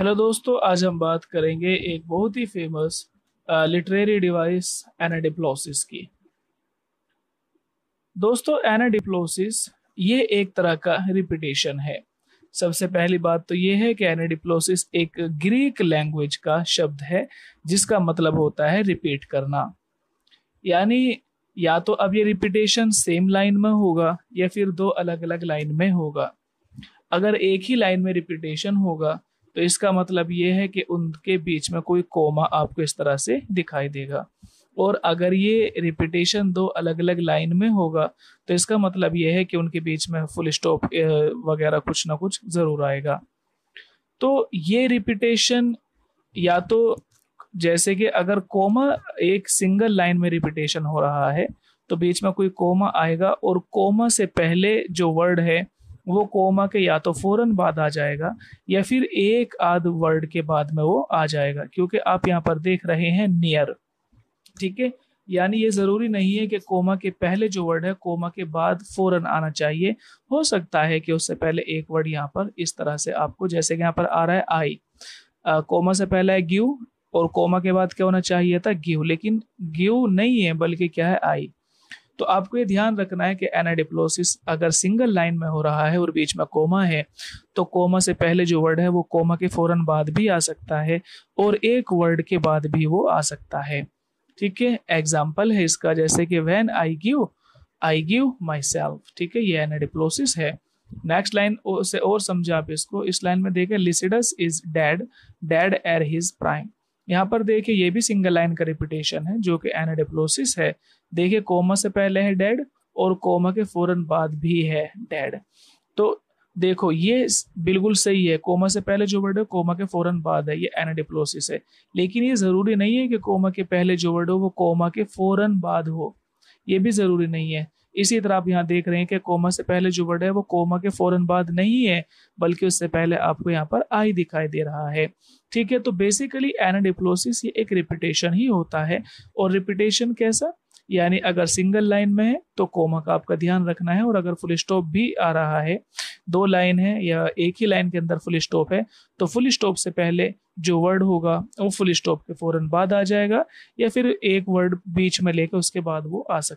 hello दोस्तों आज हम बात करेंगे एक बहुत ही फेमस लिटरेरी डिवाइस एनाडिप्लोसिस की दोस्तों एनाडिप्लोसिस ये एक तरह का रिपीटेशन है सबसे पहली बात तो ये है कि एनाडिप्लोसिस एक ग्रीक लैंग्वेज का शब्द है जिसका मतलब होता है रिपीट करना यानी या तो अब ये रिपीटेशन सेम लाइन में होगा या फिर दो अलग अलग लाइन में होगा अगर एक ही लाइन में रिपीटेशन होगा तो इसका मतलब ये है कि उनके बीच में कोई कोमा आपको इस तरह से दिखाई देगा और अगर ये रिपीटेशन दो अलग अलग लाइन में होगा तो इसका मतलब यह है कि उनके बीच में फुल स्टॉप वगैरह कुछ ना कुछ ज़रूर आएगा तो ये रिपीटेशन या तो जैसे कि अगर कोमा एक सिंगल लाइन में रिपीटेशन हो रहा है तो बीच में कोई कोमा आएगा और कोमा से पहले जो वर्ड है वो कोमा के या तो फ़ौरन बाद आ जाएगा या फिर एक आध वर्ड के बाद में वो आ जाएगा क्योंकि आप यहाँ पर देख रहे हैं नियर ठीक है यानी ये ज़रूरी नहीं है कि कोमा के पहले जो वर्ड है कोमा के बाद फ़ौरन आना चाहिए हो सकता है कि उससे पहले एक वर्ड यहाँ पर इस तरह से आपको जैसे कि यहाँ पर आ रहा है आई आ, कोमा से पहले है ग्यू और कोमा के बाद क्या होना चाहिए था ग्यू लेकिन ग्यू नहीं है बल्कि क्या है आई तो आपको ये ध्यान रखना है कि एनाडिप्लोसिस अगर सिंगल लाइन में हो रहा है और बीच में कोमा है तो कोमा से पहले जो वर्ड है वो कोमा के फौरन बाद भी आ सकता है और एक वर्ड के बाद भी वो आ सकता है ठीक है एग्जाम्पल है इसका जैसे कि when I give I give myself ठीक है ये एनाडिप्लोसिस है नेक्स्ट लाइन से और समझे आप इसको इस लाइन में देखें Lycidas is dead dead ere his prime यहाँ पर देखिए ये भी सिंगल लाइन का रिपीटेशन है जो कि एनाडेप्लोसिस है देखिए कोमा से पहले है डेड और कोमा के फौरन बाद भी है डेड तो देखो ये बिल्कुल सही है कोमा से पहले जो वर्ड है कोमा के फौरन बाद है ये एनाडिप्लोसिस है लेकिन ये ज़रूरी नहीं है कि कोमा के पहले जो वर्ड हो वो कोमा के फौरन बाद हो ये भी ज़रूरी नहीं है इसी तरह आप यहाँ देख रहे हैं कि कोमा से पहले जो वर्ड है वो कोमा के फौरन बाद नहीं है बल्कि उससे पहले आपको यहाँ पर आई दिखाई दे रहा है ठीक है तो बेसिकली एनाडिप्लोसिस ये एक रिपीटेशन ही होता है और रिपीटेशन कैसा यानी अगर सिंगल लाइन में है तो कोमा का आपका ध्यान रखना है और अगर फुल स्टॉप भी आ रहा है दो लाइन है या एक ही लाइन के अंदर फुल स्टॉप है तो फुल स्टॉप से पहले जो वर्ड होगा वो फुल स्टॉप के फौरन बाद आ जाएगा या फिर एक वर्ड बीच में लेकर उसके बाद वो आ सकता